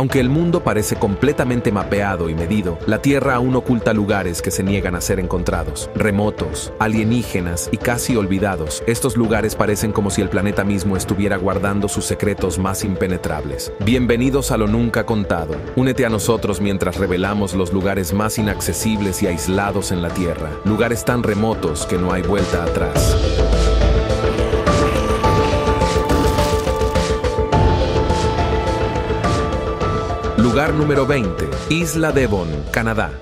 Aunque el mundo parece completamente mapeado y medido, la Tierra aún oculta lugares que se niegan a ser encontrados. Remotos, alienígenas y casi olvidados, estos lugares parecen como si el planeta mismo estuviera guardando sus secretos más impenetrables. Bienvenidos a lo nunca contado. Únete a nosotros mientras revelamos los lugares más inaccesibles y aislados en la Tierra, lugares tan remotos que no hay vuelta atrás. Lugar número 20, Isla Devon, Canadá.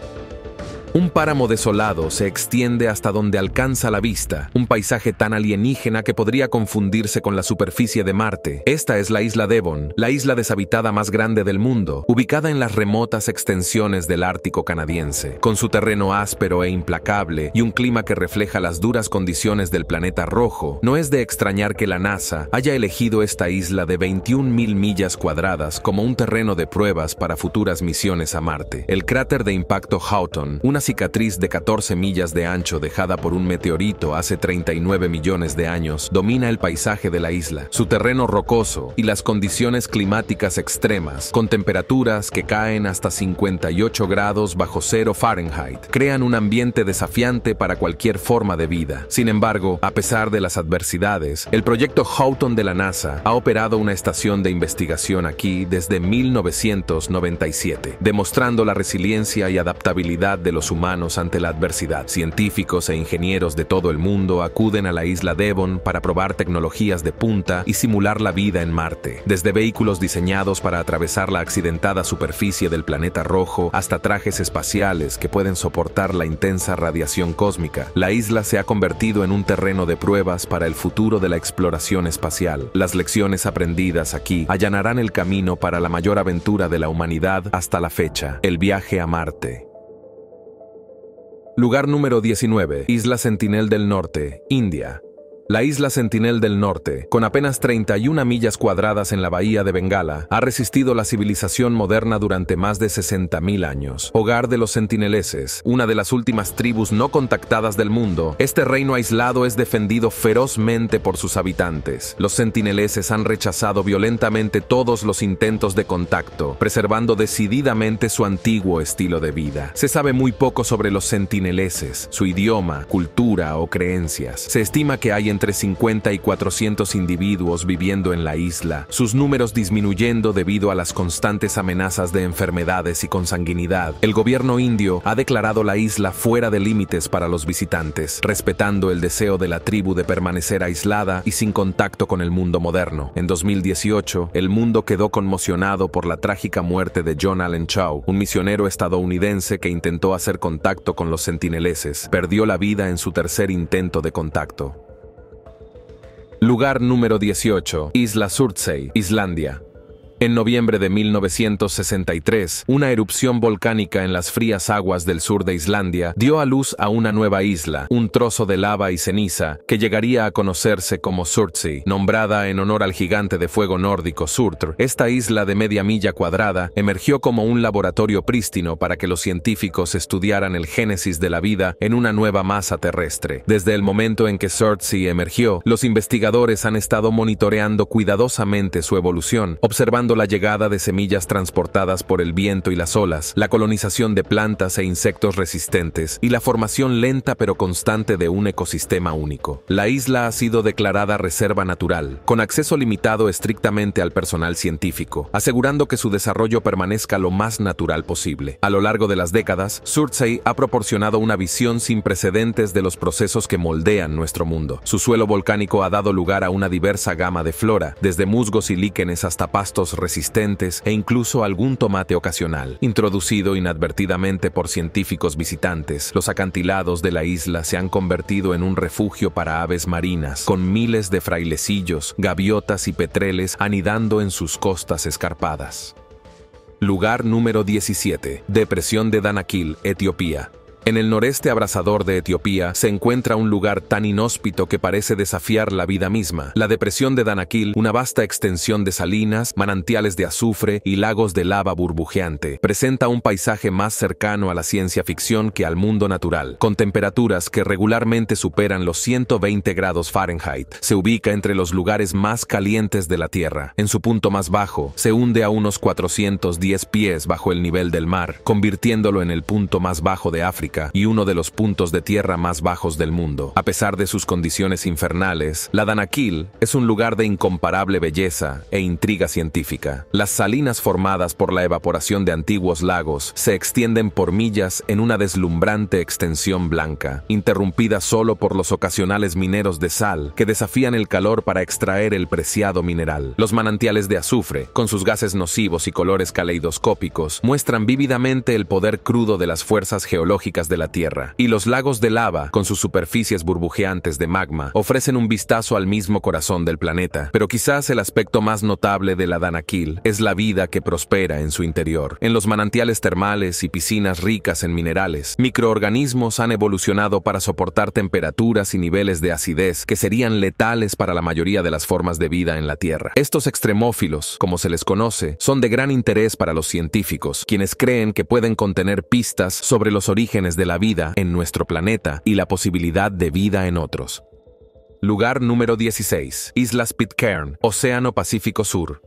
Un páramo desolado se extiende hasta donde alcanza la vista, un paisaje tan alienígena que podría confundirse con la superficie de Marte. Esta es la isla Devon, la isla deshabitada más grande del mundo, ubicada en las remotas extensiones del Ártico canadiense. Con su terreno áspero e implacable y un clima que refleja las duras condiciones del planeta rojo, no es de extrañar que la NASA haya elegido esta isla de 21.000 millas cuadradas como un terreno de pruebas para futuras misiones a Marte. El cráter de impacto Houghton, una cicatriz de 14 millas de ancho dejada por un meteorito hace 39 millones de años domina el paisaje de la isla, su terreno rocoso y las condiciones climáticas extremas, con temperaturas que caen hasta 58 grados bajo cero Fahrenheit, crean un ambiente desafiante para cualquier forma de vida. Sin embargo, a pesar de las adversidades, el proyecto Houghton de la NASA ha operado una estación de investigación aquí desde 1997, demostrando la resiliencia y adaptabilidad de los humanos ante la adversidad. Científicos e ingenieros de todo el mundo acuden a la isla Devon para probar tecnologías de punta y simular la vida en Marte, desde vehículos diseñados para atravesar la accidentada superficie del planeta rojo hasta trajes espaciales que pueden soportar la intensa radiación cósmica. La isla se ha convertido en un terreno de pruebas para el futuro de la exploración espacial. Las lecciones aprendidas aquí allanarán el camino para la mayor aventura de la humanidad hasta la fecha, el viaje a Marte. Lugar número 19. Isla Sentinel del Norte, India. La isla Sentinel del Norte, con apenas 31 millas cuadradas en la bahía de Bengala, ha resistido la civilización moderna durante más de 60.000 años. Hogar de los sentineleses, una de las últimas tribus no contactadas del mundo, este reino aislado es defendido ferozmente por sus habitantes. Los sentineleses han rechazado violentamente todos los intentos de contacto, preservando decididamente su antiguo estilo de vida. Se sabe muy poco sobre los sentineleses, su idioma, cultura o creencias. Se estima que hay en entre 50 y 400 individuos viviendo en la isla, sus números disminuyendo debido a las constantes amenazas de enfermedades y consanguinidad. El gobierno indio ha declarado la isla fuera de límites para los visitantes, respetando el deseo de la tribu de permanecer aislada y sin contacto con el mundo moderno. En 2018, el mundo quedó conmocionado por la trágica muerte de John Allen Chau, un misionero estadounidense que intentó hacer contacto con los sentineleses. Perdió la vida en su tercer intento de contacto. Lugar número 18. Isla Surtsey, Islandia. En noviembre de 1963, una erupción volcánica en las frías aguas del sur de Islandia dio a luz a una nueva isla, un trozo de lava y ceniza, que llegaría a conocerse como Surtsey, nombrada en honor al gigante de fuego nórdico Surtr. Esta isla de media milla cuadrada emergió como un laboratorio prístino para que los científicos estudiaran el génesis de la vida en una nueva masa terrestre. Desde el momento en que Surtsey emergió, los investigadores han estado monitoreando cuidadosamente su evolución, observando la llegada de semillas transportadas por el viento y las olas, la colonización de plantas e insectos resistentes y la formación lenta pero constante de un ecosistema único. La isla ha sido declarada reserva natural, con acceso limitado estrictamente al personal científico, asegurando que su desarrollo permanezca lo más natural posible. A lo largo de las décadas, Surtsey ha proporcionado una visión sin precedentes de los procesos que moldean nuestro mundo. Su suelo volcánico ha dado lugar a una diversa gama de flora, desde musgos y líquenes hasta pastos resistentes e incluso algún tomate ocasional. Introducido inadvertidamente por científicos visitantes, los acantilados de la isla se han convertido en un refugio para aves marinas, con miles de frailecillos, gaviotas y petreles anidando en sus costas escarpadas. Lugar número 17. Depresión de Danakil, Etiopía. En el noreste abrasador de Etiopía se encuentra un lugar tan inhóspito que parece desafiar la vida misma. La depresión de Danakil, una vasta extensión de salinas, manantiales de azufre y lagos de lava burbujeante, presenta un paisaje más cercano a la ciencia ficción que al mundo natural, con temperaturas que regularmente superan los 120 grados Fahrenheit. Se ubica entre los lugares más calientes de la Tierra. En su punto más bajo, se hunde a unos 410 pies bajo el nivel del mar, convirtiéndolo en el punto más bajo de África y uno de los puntos de tierra más bajos del mundo. A pesar de sus condiciones infernales, la Danakil es un lugar de incomparable belleza e intriga científica. Las salinas formadas por la evaporación de antiguos lagos se extienden por millas en una deslumbrante extensión blanca, interrumpida solo por los ocasionales mineros de sal que desafían el calor para extraer el preciado mineral. Los manantiales de azufre, con sus gases nocivos y colores caleidoscópicos, muestran vívidamente el poder crudo de las fuerzas geológicas de la Tierra, y los lagos de lava, con sus superficies burbujeantes de magma, ofrecen un vistazo al mismo corazón del planeta, pero quizás el aspecto más notable de la Danakil es la vida que prospera en su interior. En los manantiales termales y piscinas ricas en minerales, microorganismos han evolucionado para soportar temperaturas y niveles de acidez que serían letales para la mayoría de las formas de vida en la Tierra. Estos extremófilos, como se les conoce, son de gran interés para los científicos, quienes creen que pueden contener pistas sobre los orígenes de la vida en nuestro planeta y la posibilidad de vida en otros. Lugar número 16. Islas Pitcairn, Océano Pacífico Sur,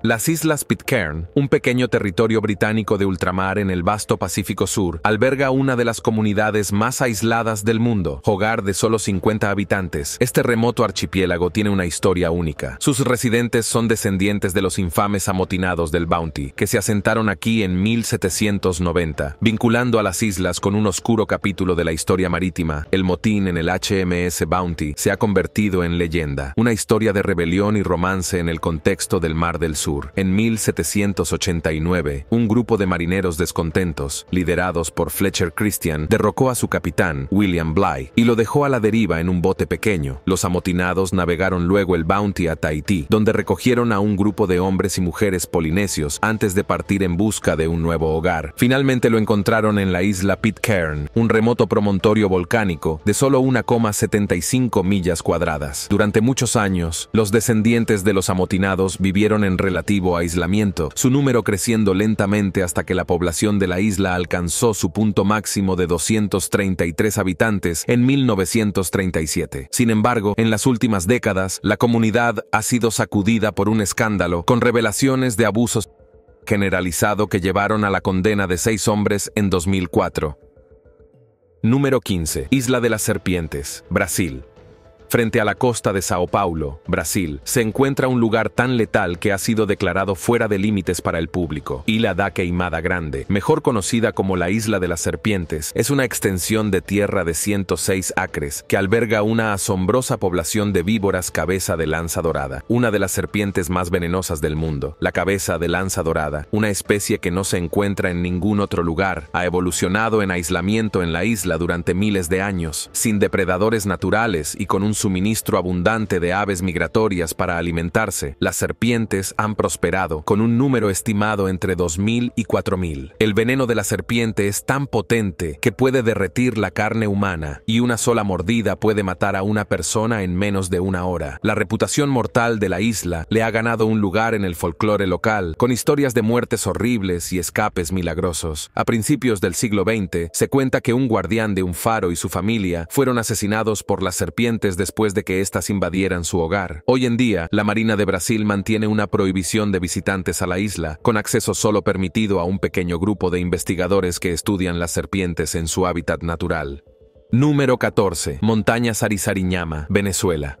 las Islas Pitcairn, un pequeño territorio británico de ultramar en el vasto Pacífico Sur, alberga una de las comunidades más aisladas del mundo, hogar de solo 50 habitantes. Este remoto archipiélago tiene una historia única. Sus residentes son descendientes de los infames amotinados del Bounty, que se asentaron aquí en 1790, vinculando a las islas con un oscuro capítulo de la historia marítima. El motín en el HMS Bounty se ha convertido en leyenda, una historia de rebelión y romance en el contexto del Mar del Sur en 1789, un grupo de marineros descontentos, liderados por Fletcher Christian, derrocó a su capitán, William Bly, y lo dejó a la deriva en un bote pequeño. Los amotinados navegaron luego el Bounty a Tahití, donde recogieron a un grupo de hombres y mujeres polinesios antes de partir en busca de un nuevo hogar. Finalmente lo encontraron en la isla Pitcairn, un remoto promontorio volcánico de solo 1,75 millas cuadradas. Durante muchos años, los descendientes de los amotinados vivieron en relación aislamiento, su número creciendo lentamente hasta que la población de la isla alcanzó su punto máximo de 233 habitantes en 1937. Sin embargo, en las últimas décadas, la comunidad ha sido sacudida por un escándalo con revelaciones de abusos generalizado que llevaron a la condena de seis hombres en 2004. Número 15. Isla de las Serpientes, Brasil. Frente a la costa de Sao Paulo, Brasil, se encuentra un lugar tan letal que ha sido declarado fuera de límites para el público. Isla da Queimada Grande, mejor conocida como la Isla de las Serpientes, es una extensión de tierra de 106 acres que alberga una asombrosa población de víboras cabeza de lanza dorada, una de las serpientes más venenosas del mundo. La cabeza de lanza dorada, una especie que no se encuentra en ningún otro lugar, ha evolucionado en aislamiento en la isla durante miles de años, sin depredadores naturales y con un suministro abundante de aves migratorias para alimentarse, las serpientes han prosperado, con un número estimado entre 2.000 y 4.000. El veneno de la serpiente es tan potente que puede derretir la carne humana, y una sola mordida puede matar a una persona en menos de una hora. La reputación mortal de la isla le ha ganado un lugar en el folclore local, con historias de muertes horribles y escapes milagrosos. A principios del siglo XX, se cuenta que un guardián de un faro y su familia fueron asesinados por las serpientes de después de que éstas invadieran su hogar. Hoy en día, la Marina de Brasil mantiene una prohibición de visitantes a la isla, con acceso solo permitido a un pequeño grupo de investigadores que estudian las serpientes en su hábitat natural. Número 14. Montaña Arizariñama, Venezuela.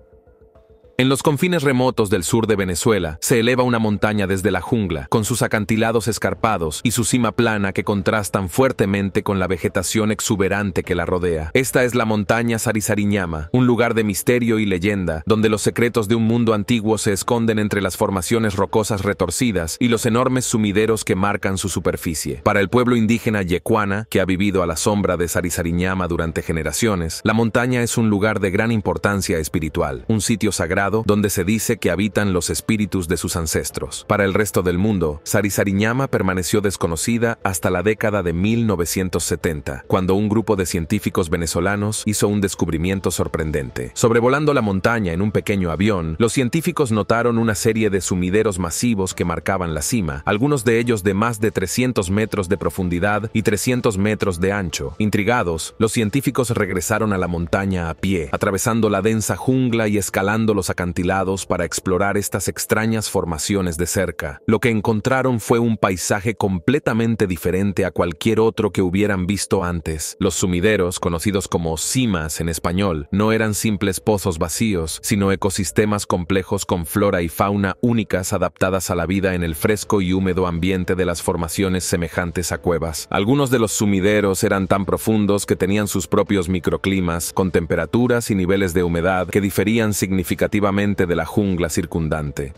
En los confines remotos del sur de Venezuela se eleva una montaña desde la jungla, con sus acantilados escarpados y su cima plana que contrastan fuertemente con la vegetación exuberante que la rodea. Esta es la montaña Sarisariñama, un lugar de misterio y leyenda, donde los secretos de un mundo antiguo se esconden entre las formaciones rocosas retorcidas y los enormes sumideros que marcan su superficie. Para el pueblo indígena yecuana, que ha vivido a la sombra de Sarisariñama durante generaciones, la montaña es un lugar de gran importancia espiritual, un sitio sagrado donde se dice que habitan los espíritus de sus ancestros. Para el resto del mundo, Sarisariñama permaneció desconocida hasta la década de 1970, cuando un grupo de científicos venezolanos hizo un descubrimiento sorprendente. Sobrevolando la montaña en un pequeño avión, los científicos notaron una serie de sumideros masivos que marcaban la cima, algunos de ellos de más de 300 metros de profundidad y 300 metros de ancho. Intrigados, los científicos regresaron a la montaña a pie, atravesando la densa jungla y escalando los acantilados para explorar estas extrañas formaciones de cerca. Lo que encontraron fue un paisaje completamente diferente a cualquier otro que hubieran visto antes. Los sumideros, conocidos como cimas en español, no eran simples pozos vacíos, sino ecosistemas complejos con flora y fauna únicas adaptadas a la vida en el fresco y húmedo ambiente de las formaciones semejantes a cuevas. Algunos de los sumideros eran tan profundos que tenían sus propios microclimas, con temperaturas y niveles de humedad que diferían significativamente de la jungla circundante.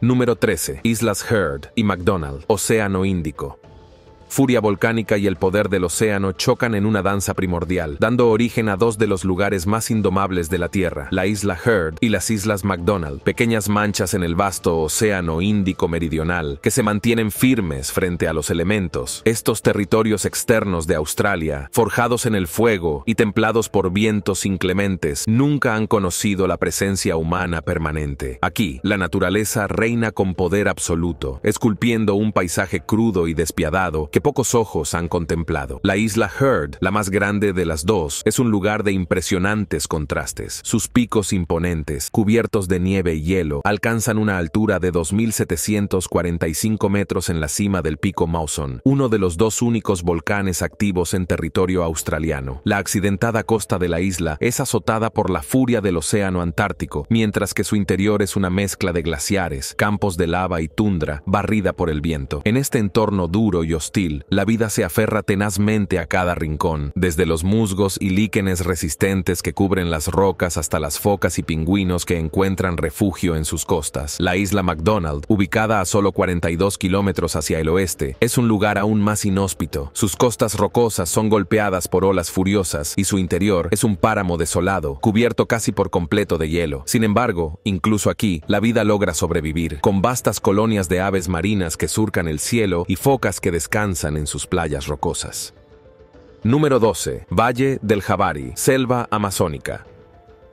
Número 13. Islas Heard y McDonald, Océano Índico furia volcánica y el poder del océano chocan en una danza primordial, dando origen a dos de los lugares más indomables de la Tierra, la isla Heard y las islas McDonald, pequeñas manchas en el vasto océano Índico meridional que se mantienen firmes frente a los elementos. Estos territorios externos de Australia, forjados en el fuego y templados por vientos inclementes, nunca han conocido la presencia humana permanente. Aquí, la naturaleza reina con poder absoluto, esculpiendo un paisaje crudo y despiadado que pocos ojos han contemplado. La isla Heard, la más grande de las dos, es un lugar de impresionantes contrastes. Sus picos imponentes, cubiertos de nieve y hielo, alcanzan una altura de 2.745 metros en la cima del pico Mawson, uno de los dos únicos volcanes activos en territorio australiano. La accidentada costa de la isla es azotada por la furia del océano Antártico, mientras que su interior es una mezcla de glaciares, campos de lava y tundra, barrida por el viento. En este entorno duro y hostil, la vida se aferra tenazmente a cada rincón, desde los musgos y líquenes resistentes que cubren las rocas hasta las focas y pingüinos que encuentran refugio en sus costas. La isla McDonald, ubicada a solo 42 kilómetros hacia el oeste, es un lugar aún más inhóspito. Sus costas rocosas son golpeadas por olas furiosas y su interior es un páramo desolado, cubierto casi por completo de hielo. Sin embargo, incluso aquí, la vida logra sobrevivir, con vastas colonias de aves marinas que surcan el cielo y focas que descansan en sus playas rocosas. Número 12. Valle del Jabari, selva amazónica.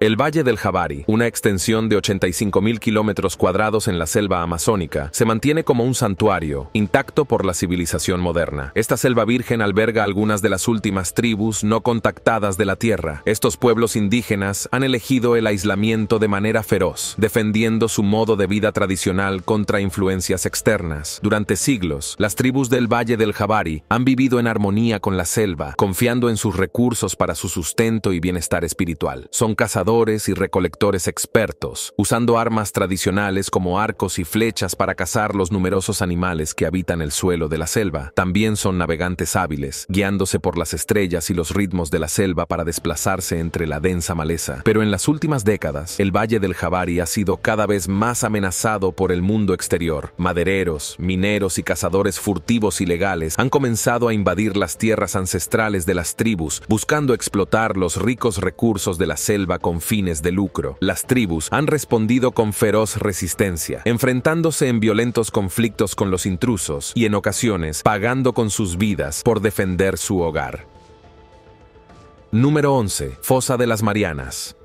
El Valle del Jabari, una extensión de 85.000 kilómetros cuadrados en la selva amazónica, se mantiene como un santuario, intacto por la civilización moderna. Esta selva virgen alberga algunas de las últimas tribus no contactadas de la tierra. Estos pueblos indígenas han elegido el aislamiento de manera feroz, defendiendo su modo de vida tradicional contra influencias externas. Durante siglos, las tribus del Valle del Jabari han vivido en armonía con la selva, confiando en sus recursos para su sustento y bienestar espiritual. Son cazadores y recolectores expertos, usando armas tradicionales como arcos y flechas para cazar los numerosos animales que habitan el suelo de la selva. También son navegantes hábiles, guiándose por las estrellas y los ritmos de la selva para desplazarse entre la densa maleza. Pero en las últimas décadas, el Valle del Jabari ha sido cada vez más amenazado por el mundo exterior. Madereros, mineros y cazadores furtivos ilegales han comenzado a invadir las tierras ancestrales de las tribus, buscando explotar los ricos recursos de la selva con fines de lucro. Las tribus han respondido con feroz resistencia, enfrentándose en violentos conflictos con los intrusos y en ocasiones pagando con sus vidas por defender su hogar. Número 11. Fosa de las Marianas.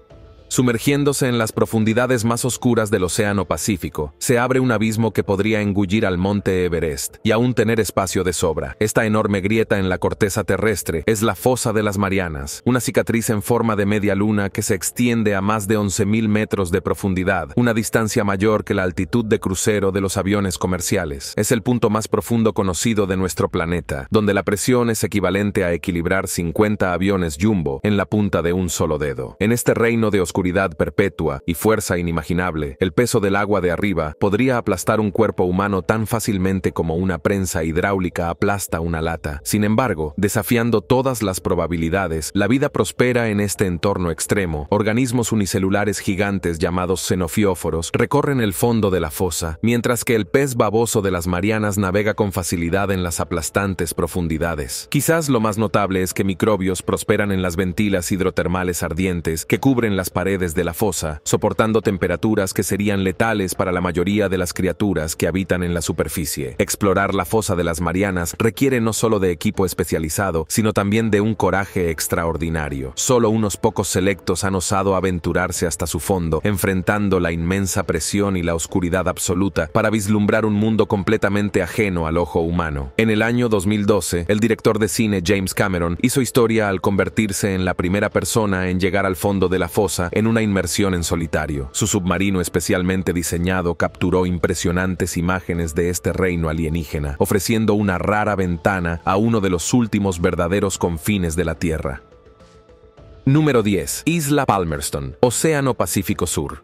Sumergiéndose en las profundidades más oscuras del Océano Pacífico, se abre un abismo que podría engullir al monte Everest y aún tener espacio de sobra. Esta enorme grieta en la corteza terrestre es la fosa de las Marianas, una cicatriz en forma de media luna que se extiende a más de 11.000 metros de profundidad, una distancia mayor que la altitud de crucero de los aviones comerciales. Es el punto más profundo conocido de nuestro planeta, donde la presión es equivalente a equilibrar 50 aviones jumbo en la punta de un solo dedo. En este reino de oscuridad, perpetua y fuerza inimaginable, el peso del agua de arriba podría aplastar un cuerpo humano tan fácilmente como una prensa hidráulica aplasta una lata. Sin embargo, desafiando todas las probabilidades, la vida prospera en este entorno extremo. Organismos unicelulares gigantes llamados xenofióforos recorren el fondo de la fosa, mientras que el pez baboso de las Marianas navega con facilidad en las aplastantes profundidades. Quizás lo más notable es que microbios prosperan en las ventilas hidrotermales ardientes que cubren las paredes de la fosa, soportando temperaturas que serían letales para la mayoría de las criaturas que habitan en la superficie. Explorar la fosa de las Marianas requiere no solo de equipo especializado, sino también de un coraje extraordinario. Solo unos pocos selectos han osado aventurarse hasta su fondo, enfrentando la inmensa presión y la oscuridad absoluta para vislumbrar un mundo completamente ajeno al ojo humano. En el año 2012, el director de cine James Cameron hizo historia al convertirse en la primera persona en llegar al fondo de la fosa en una inmersión en solitario. Su submarino especialmente diseñado capturó impresionantes imágenes de este reino alienígena, ofreciendo una rara ventana a uno de los últimos verdaderos confines de la Tierra. Número 10. Isla Palmerston, Océano Pacífico Sur.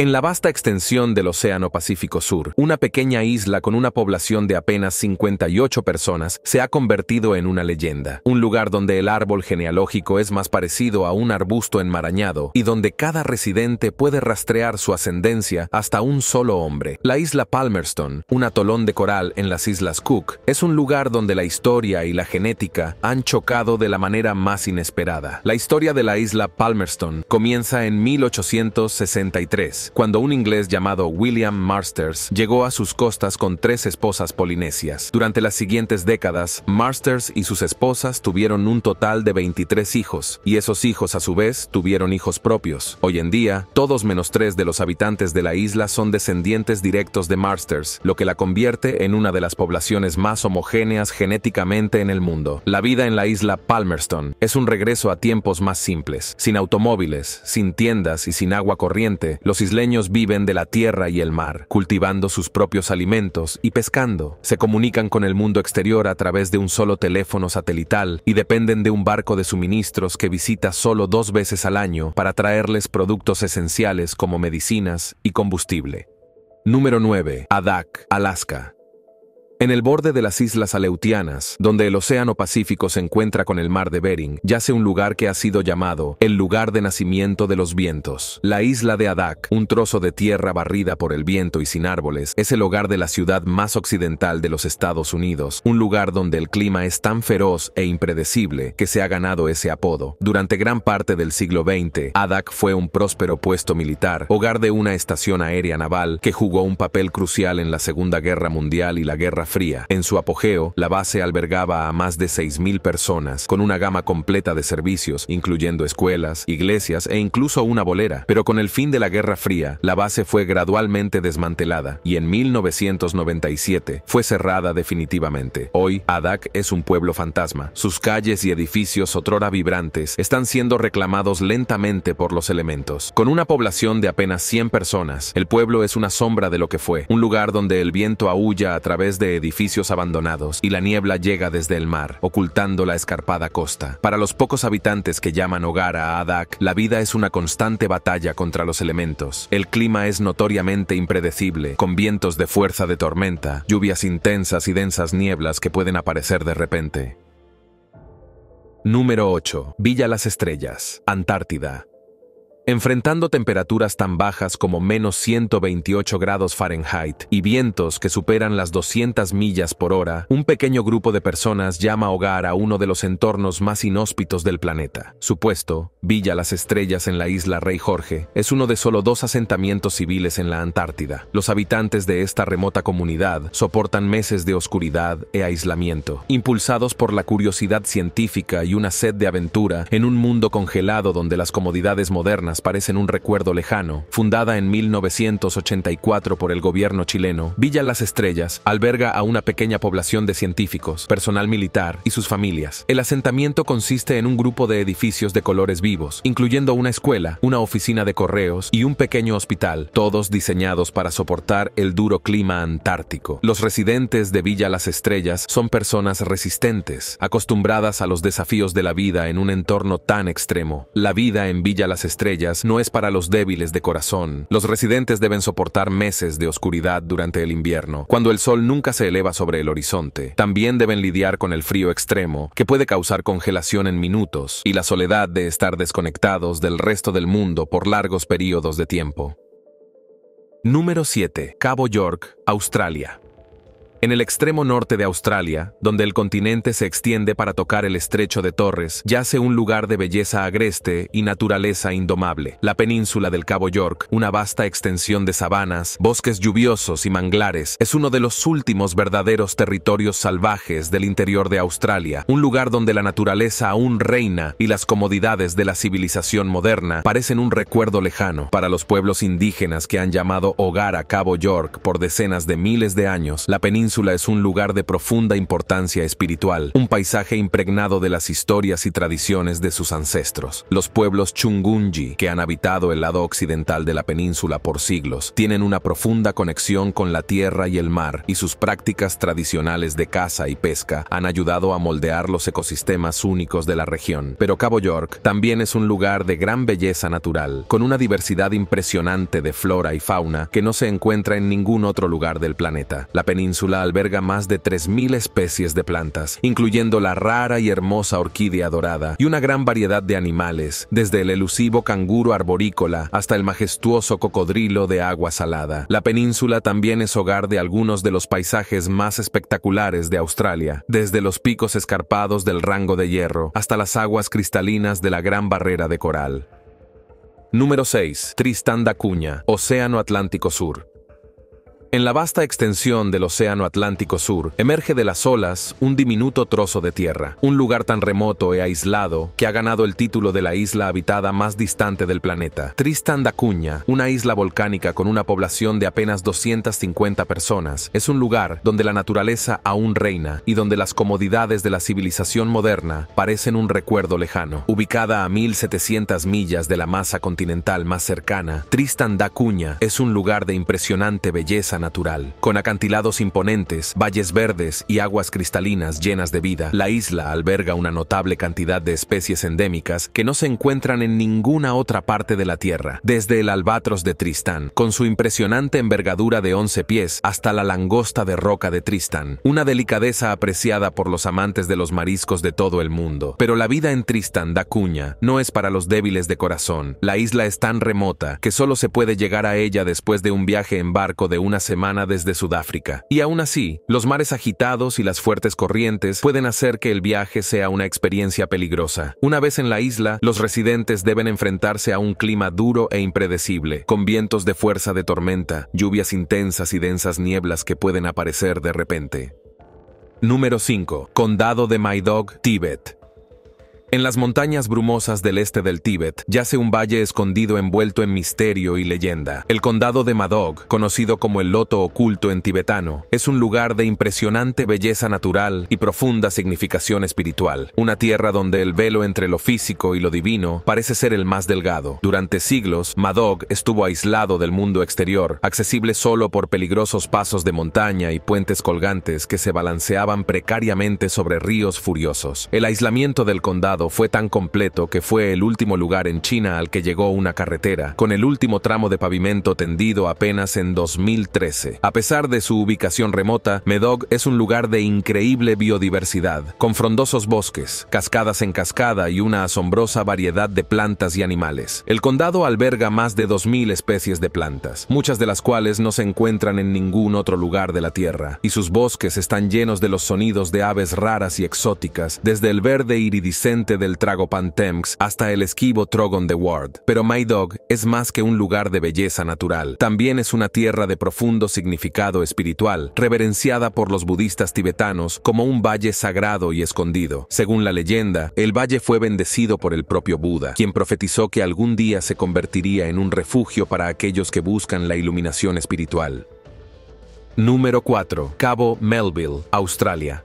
En la vasta extensión del Océano Pacífico Sur, una pequeña isla con una población de apenas 58 personas se ha convertido en una leyenda, un lugar donde el árbol genealógico es más parecido a un arbusto enmarañado y donde cada residente puede rastrear su ascendencia hasta un solo hombre. La isla Palmerston, un atolón de coral en las Islas Cook, es un lugar donde la historia y la genética han chocado de la manera más inesperada. La historia de la isla Palmerston comienza en 1863 cuando un inglés llamado William Marsters llegó a sus costas con tres esposas polinesias. Durante las siguientes décadas, Marsters y sus esposas tuvieron un total de 23 hijos, y esos hijos a su vez tuvieron hijos propios. Hoy en día, todos menos tres de los habitantes de la isla son descendientes directos de Marsters, lo que la convierte en una de las poblaciones más homogéneas genéticamente en el mundo. La vida en la isla Palmerston es un regreso a tiempos más simples. Sin automóviles, sin tiendas y sin agua corriente, los isleños viven de la tierra y el mar, cultivando sus propios alimentos y pescando. Se comunican con el mundo exterior a través de un solo teléfono satelital y dependen de un barco de suministros que visita solo dos veces al año para traerles productos esenciales como medicinas y combustible. Número 9. Adak, Alaska. En el borde de las Islas Aleutianas, donde el Océano Pacífico se encuentra con el Mar de Bering, yace un lugar que ha sido llamado el lugar de nacimiento de los vientos. La isla de Adak, un trozo de tierra barrida por el viento y sin árboles, es el hogar de la ciudad más occidental de los Estados Unidos, un lugar donde el clima es tan feroz e impredecible que se ha ganado ese apodo. Durante gran parte del siglo XX, Adak fue un próspero puesto militar, hogar de una estación aérea naval que jugó un papel crucial en la Segunda Guerra Mundial y la Guerra Fría. En su apogeo, la base albergaba a más de 6.000 personas, con una gama completa de servicios, incluyendo escuelas, iglesias e incluso una bolera. Pero con el fin de la Guerra Fría, la base fue gradualmente desmantelada y en 1997 fue cerrada definitivamente. Hoy, Adak es un pueblo fantasma. Sus calles y edificios otrora vibrantes están siendo reclamados lentamente por los elementos. Con una población de apenas 100 personas, el pueblo es una sombra de lo que fue, un lugar donde el viento aúlla a través de edificios abandonados y la niebla llega desde el mar, ocultando la escarpada costa. Para los pocos habitantes que llaman hogar a Adak, la vida es una constante batalla contra los elementos. El clima es notoriamente impredecible, con vientos de fuerza de tormenta, lluvias intensas y densas nieblas que pueden aparecer de repente. Número 8. Villa Las Estrellas, Antártida, enfrentando temperaturas tan bajas como menos 128 grados Fahrenheit y vientos que superan las 200 millas por hora, un pequeño grupo de personas llama hogar a uno de los entornos más inhóspitos del planeta. Su puesto, Villa Las Estrellas en la isla Rey Jorge, es uno de solo dos asentamientos civiles en la Antártida. Los habitantes de esta remota comunidad soportan meses de oscuridad e aislamiento, impulsados por la curiosidad científica y una sed de aventura en un mundo congelado donde las comodidades modernas parecen un recuerdo lejano. Fundada en 1984 por el gobierno chileno, Villa Las Estrellas alberga a una pequeña población de científicos, personal militar y sus familias. El asentamiento consiste en un grupo de edificios de colores vivos, incluyendo una escuela, una oficina de correos y un pequeño hospital, todos diseñados para soportar el duro clima antártico. Los residentes de Villa Las Estrellas son personas resistentes, acostumbradas a los desafíos de la vida en un entorno tan extremo. La vida en Villa Las Estrellas no es para los débiles de corazón. Los residentes deben soportar meses de oscuridad durante el invierno, cuando el sol nunca se eleva sobre el horizonte. También deben lidiar con el frío extremo, que puede causar congelación en minutos, y la soledad de estar desconectados del resto del mundo por largos periodos de tiempo. Número 7. Cabo York, Australia. En el extremo norte de Australia, donde el continente se extiende para tocar el estrecho de Torres, yace un lugar de belleza agreste y naturaleza indomable, la península del Cabo York, una vasta extensión de sabanas, bosques lluviosos y manglares, es uno de los últimos verdaderos territorios salvajes del interior de Australia, un lugar donde la naturaleza aún reina y las comodidades de la civilización moderna parecen un recuerdo lejano. Para los pueblos indígenas que han llamado hogar a Cabo York por decenas de miles de años, la península península es un lugar de profunda importancia espiritual, un paisaje impregnado de las historias y tradiciones de sus ancestros. Los pueblos Chungunji, que han habitado el lado occidental de la península por siglos, tienen una profunda conexión con la tierra y el mar, y sus prácticas tradicionales de caza y pesca han ayudado a moldear los ecosistemas únicos de la región. Pero Cabo York también es un lugar de gran belleza natural, con una diversidad impresionante de flora y fauna que no se encuentra en ningún otro lugar del planeta. La península alberga más de 3.000 especies de plantas, incluyendo la rara y hermosa orquídea dorada y una gran variedad de animales, desde el elusivo canguro arborícola hasta el majestuoso cocodrilo de agua salada. La península también es hogar de algunos de los paisajes más espectaculares de Australia, desde los picos escarpados del Rango de Hierro hasta las aguas cristalinas de la Gran Barrera de Coral. Número 6. Tristán da Cunha, Océano Atlántico Sur. En la vasta extensión del Océano Atlántico Sur, emerge de las olas un diminuto trozo de tierra, un lugar tan remoto e aislado que ha ganado el título de la isla habitada más distante del planeta. Tristan da Cunha, una isla volcánica con una población de apenas 250 personas, es un lugar donde la naturaleza aún reina y donde las comodidades de la civilización moderna parecen un recuerdo lejano. Ubicada a 1700 millas de la masa continental más cercana, Tristan da Cunha es un lugar de impresionante belleza natural. Con acantilados imponentes, valles verdes y aguas cristalinas llenas de vida, la isla alberga una notable cantidad de especies endémicas que no se encuentran en ninguna otra parte de la Tierra, desde el albatros de Tristán, con su impresionante envergadura de 11 pies, hasta la langosta de roca de Tristán, una delicadeza apreciada por los amantes de los mariscos de todo el mundo. Pero la vida en Tristán da cuña no es para los débiles de corazón. La isla es tan remota que solo se puede llegar a ella después de un viaje en barco de unas semana desde Sudáfrica. Y aún así, los mares agitados y las fuertes corrientes pueden hacer que el viaje sea una experiencia peligrosa. Una vez en la isla, los residentes deben enfrentarse a un clima duro e impredecible, con vientos de fuerza de tormenta, lluvias intensas y densas nieblas que pueden aparecer de repente. Número 5. Condado de Maidog, Tíbet. En las montañas brumosas del este del Tíbet yace un valle escondido envuelto en misterio y leyenda. El condado de Madog, conocido como el loto oculto en tibetano, es un lugar de impresionante belleza natural y profunda significación espiritual, una tierra donde el velo entre lo físico y lo divino parece ser el más delgado. Durante siglos, Madog estuvo aislado del mundo exterior, accesible solo por peligrosos pasos de montaña y puentes colgantes que se balanceaban precariamente sobre ríos furiosos. El aislamiento del condado fue tan completo que fue el último lugar en China al que llegó una carretera, con el último tramo de pavimento tendido apenas en 2013. A pesar de su ubicación remota, Medog es un lugar de increíble biodiversidad, con frondosos bosques, cascadas en cascada y una asombrosa variedad de plantas y animales. El condado alberga más de 2.000 especies de plantas, muchas de las cuales no se encuentran en ningún otro lugar de la Tierra, y sus bosques están llenos de los sonidos de aves raras y exóticas, desde el verde iridiscente del trago Pantemx hasta el esquivo Trogon de Ward. Pero My Dog es más que un lugar de belleza natural. También es una tierra de profundo significado espiritual, reverenciada por los budistas tibetanos como un valle sagrado y escondido. Según la leyenda, el valle fue bendecido por el propio Buda, quien profetizó que algún día se convertiría en un refugio para aquellos que buscan la iluminación espiritual. Número 4. Cabo Melville, Australia.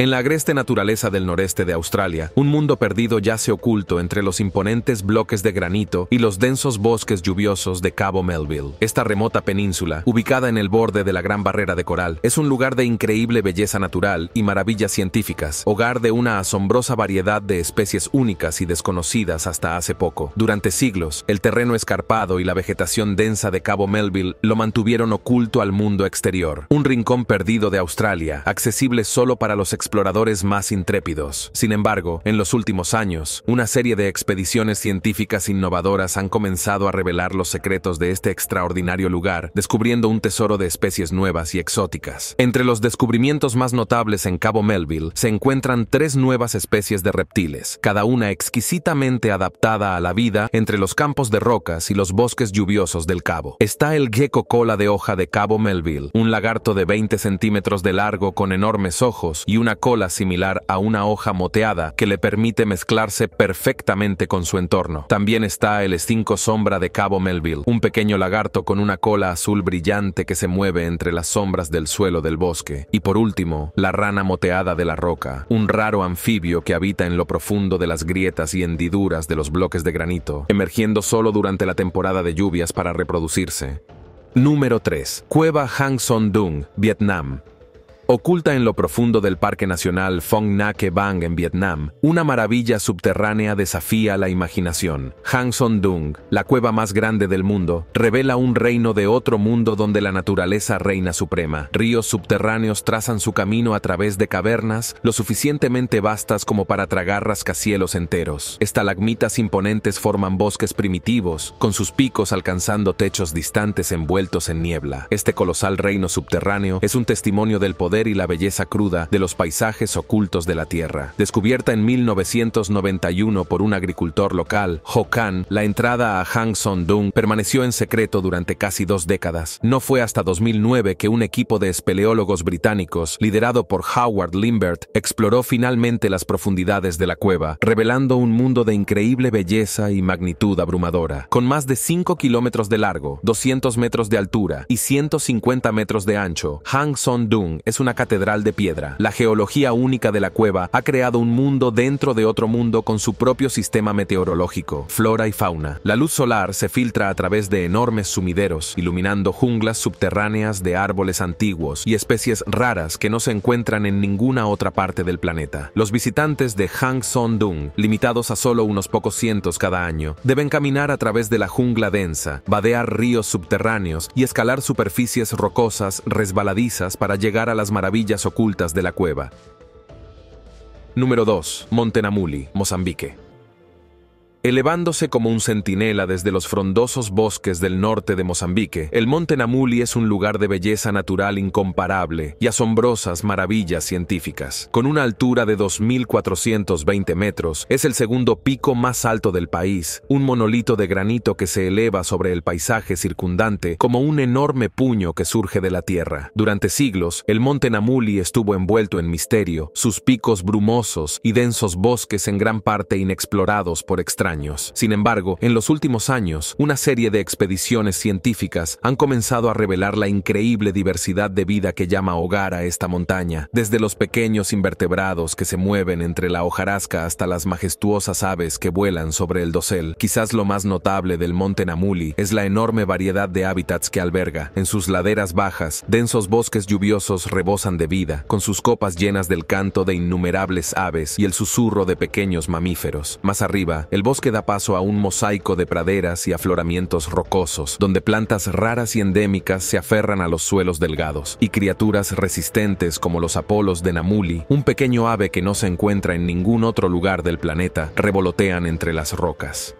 En la agreste naturaleza del noreste de Australia, un mundo perdido yace oculto entre los imponentes bloques de granito y los densos bosques lluviosos de Cabo Melville. Esta remota península, ubicada en el borde de la Gran Barrera de Coral, es un lugar de increíble belleza natural y maravillas científicas, hogar de una asombrosa variedad de especies únicas y desconocidas hasta hace poco. Durante siglos, el terreno escarpado y la vegetación densa de Cabo Melville lo mantuvieron oculto al mundo exterior, un rincón perdido de Australia, accesible solo para los exploradores más intrépidos. Sin embargo, en los últimos años, una serie de expediciones científicas innovadoras han comenzado a revelar los secretos de este extraordinario lugar, descubriendo un tesoro de especies nuevas y exóticas. Entre los descubrimientos más notables en Cabo Melville se encuentran tres nuevas especies de reptiles, cada una exquisitamente adaptada a la vida entre los campos de rocas y los bosques lluviosos del Cabo. Está el gecko cola de hoja de Cabo Melville, un lagarto de 20 centímetros de largo con enormes ojos y una cola similar a una hoja moteada que le permite mezclarse perfectamente con su entorno. También está el estinco sombra de Cabo Melville, un pequeño lagarto con una cola azul brillante que se mueve entre las sombras del suelo del bosque. Y por último, la rana moteada de la roca, un raro anfibio que habita en lo profundo de las grietas y hendiduras de los bloques de granito, emergiendo solo durante la temporada de lluvias para reproducirse. Número 3. Cueva Hang Son Dung, Vietnam. Oculta en lo profundo del Parque Nacional Phong Ke Bang en Vietnam, una maravilla subterránea desafía la imaginación. Hang Son Dung, la cueva más grande del mundo, revela un reino de otro mundo donde la naturaleza reina suprema. Ríos subterráneos trazan su camino a través de cavernas lo suficientemente vastas como para tragar rascacielos enteros. Estalagmitas imponentes forman bosques primitivos, con sus picos alcanzando techos distantes envueltos en niebla. Este colosal reino subterráneo es un testimonio del poder y la belleza cruda de los paisajes ocultos de la tierra. Descubierta en 1991 por un agricultor local, Hokan, la entrada a Hang Son dung permaneció en secreto durante casi dos décadas. No fue hasta 2009 que un equipo de espeleólogos británicos, liderado por Howard Limbert, exploró finalmente las profundidades de la cueva, revelando un mundo de increíble belleza y magnitud abrumadora. Con más de 5 kilómetros de largo, 200 metros de altura y 150 metros de ancho, Hang Son dung es una catedral de piedra. La geología única de la cueva ha creado un mundo dentro de otro mundo con su propio sistema meteorológico, flora y fauna. La luz solar se filtra a través de enormes sumideros, iluminando junglas subterráneas de árboles antiguos y especies raras que no se encuentran en ninguna otra parte del planeta. Los visitantes de Hang Son Dung, limitados a solo unos pocos cientos cada año, deben caminar a través de la jungla densa, vadear ríos subterráneos y escalar superficies rocosas resbaladizas para llegar a las maravillas ocultas de la cueva. Número 2. Montenamuli, Mozambique. Elevándose como un centinela desde los frondosos bosques del norte de Mozambique, el monte Namuli es un lugar de belleza natural incomparable y asombrosas maravillas científicas. Con una altura de 2.420 metros, es el segundo pico más alto del país, un monolito de granito que se eleva sobre el paisaje circundante como un enorme puño que surge de la tierra. Durante siglos, el monte Namuli estuvo envuelto en misterio, sus picos brumosos y densos bosques en gran parte inexplorados por extranjeros años. Sin embargo, en los últimos años, una serie de expediciones científicas han comenzado a revelar la increíble diversidad de vida que llama hogar a esta montaña, desde los pequeños invertebrados que se mueven entre la hojarasca hasta las majestuosas aves que vuelan sobre el dosel. Quizás lo más notable del monte Namuli es la enorme variedad de hábitats que alberga. En sus laderas bajas, densos bosques lluviosos rebosan de vida, con sus copas llenas del canto de innumerables aves y el susurro de pequeños mamíferos. Más arriba, el bosque que da paso a un mosaico de praderas y afloramientos rocosos, donde plantas raras y endémicas se aferran a los suelos delgados, y criaturas resistentes como los apolos de Namuli, un pequeño ave que no se encuentra en ningún otro lugar del planeta, revolotean entre las rocas.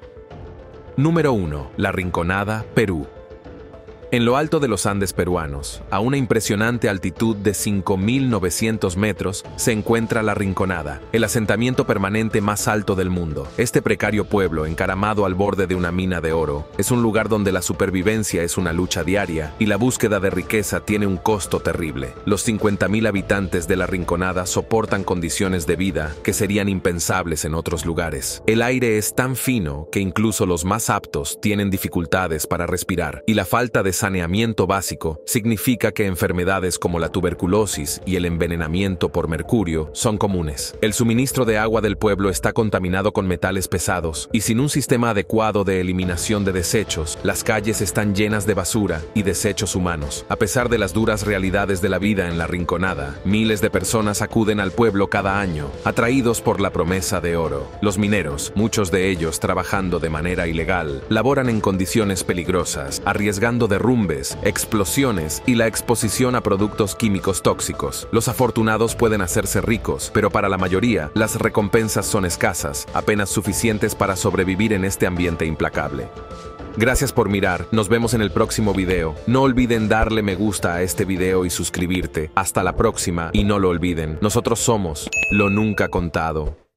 Número 1. La Rinconada, Perú. En lo alto de los Andes peruanos, a una impresionante altitud de 5.900 metros, se encuentra La Rinconada, el asentamiento permanente más alto del mundo. Este precario pueblo, encaramado al borde de una mina de oro, es un lugar donde la supervivencia es una lucha diaria y la búsqueda de riqueza tiene un costo terrible. Los 50.000 habitantes de La Rinconada soportan condiciones de vida que serían impensables en otros lugares. El aire es tan fino que incluso los más aptos tienen dificultades para respirar, y la falta de saneamiento básico significa que enfermedades como la tuberculosis y el envenenamiento por mercurio son comunes. El suministro de agua del pueblo está contaminado con metales pesados y sin un sistema adecuado de eliminación de desechos, las calles están llenas de basura y desechos humanos. A pesar de las duras realidades de la vida en la rinconada, miles de personas acuden al pueblo cada año, atraídos por la promesa de oro. Los mineros, muchos de ellos trabajando de manera ilegal, laboran en condiciones peligrosas, arriesgando de rumbes, explosiones y la exposición a productos químicos tóxicos. Los afortunados pueden hacerse ricos, pero para la mayoría, las recompensas son escasas, apenas suficientes para sobrevivir en este ambiente implacable. Gracias por mirar, nos vemos en el próximo video. No olviden darle me gusta a este video y suscribirte. Hasta la próxima y no lo olviden, nosotros somos lo nunca contado.